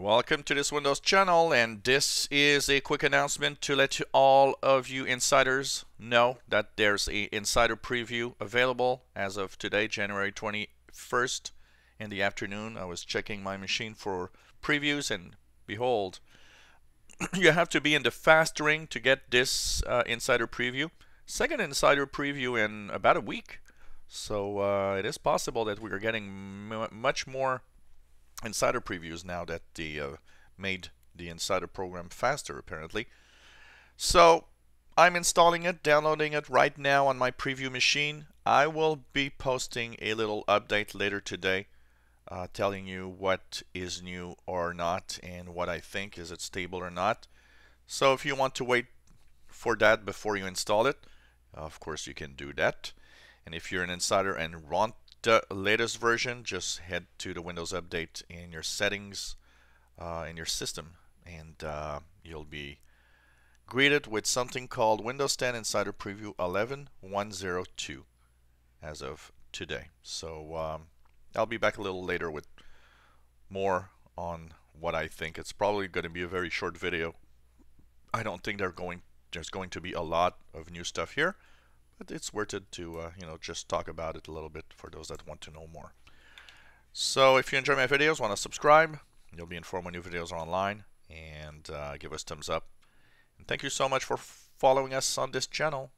Welcome to this Windows channel and this is a quick announcement to let you, all of you insiders know that there's a insider preview available as of today January 21st in the afternoon I was checking my machine for previews and behold you have to be in the fast ring to get this uh, insider preview second insider preview in about a week so uh, it is possible that we are getting much more insider previews now that they uh, made the insider program faster apparently. So I'm installing it, downloading it right now on my preview machine. I will be posting a little update later today uh, telling you what is new or not and what I think, is it stable or not. So if you want to wait for that before you install it, of course you can do that. And if you're an insider and want latest version, just head to the Windows Update in your settings uh, in your system, and uh, you'll be greeted with something called Windows 10 Insider Preview 11102 as of today. So um, I'll be back a little later with more on what I think. It's probably going to be a very short video. I don't think they're going. There's going to be a lot of new stuff here it's worth it to uh, you know just talk about it a little bit for those that want to know more. So if you enjoy my videos, want to subscribe, you'll be informed when new videos are online, and uh, give us thumbs up. And thank you so much for following us on this channel.